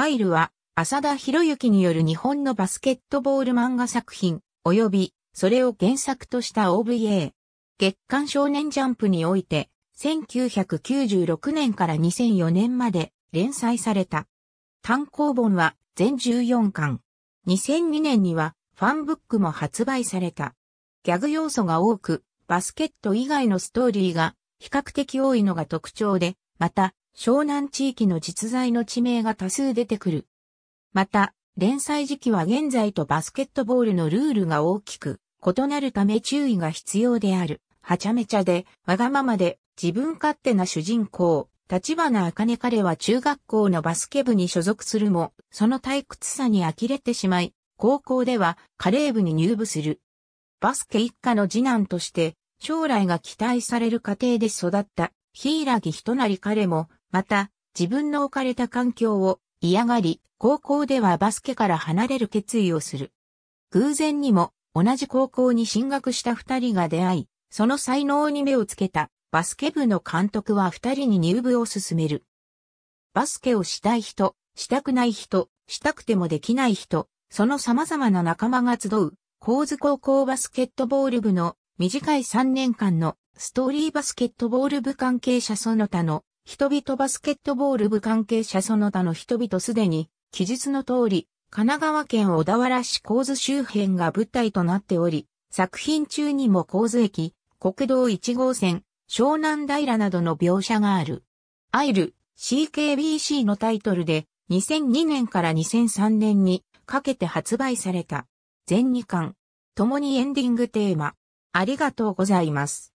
アイルは、浅田博之による日本のバスケットボール漫画作品、及び、それを原作とした OVA。月刊少年ジャンプにおいて、1996年から2004年まで連載された。単行本は全14巻。2002年にはファンブックも発売された。ギャグ要素が多く、バスケット以外のストーリーが比較的多いのが特徴で、また、湘南地域の実在の地名が多数出てくる。また、連載時期は現在とバスケットボールのルールが大きく異なるため注意が必要である。はちゃめちゃで、わがままで、自分勝手な主人公、立花茜彼は中学校のバスケ部に所属するも、その退屈さに呆れてしまい、高校ではカレー部に入部する。バスケ一家の次男として、将来が期待される家庭で育った、ヒイラギひとなり彼も、また、自分の置かれた環境を嫌がり、高校ではバスケから離れる決意をする。偶然にも同じ高校に進学した二人が出会い、その才能に目をつけたバスケ部の監督は二人に入部を進める。バスケをしたい人、したくない人、したくてもできない人、その様々な仲間が集う、高津高校バスケットボール部の短い3年間のストーリーバスケットボール部関係者その他の人々バスケットボール部関係者その他の人々すでに、記述の通り、神奈川県小田原市構図周辺が舞台となっており、作品中にも構図駅、国道1号線、湘南平などの描写がある。アイル、CKBC のタイトルで、2002年から2003年にかけて発売された。全2巻。共にエンディングテーマ。ありがとうございます。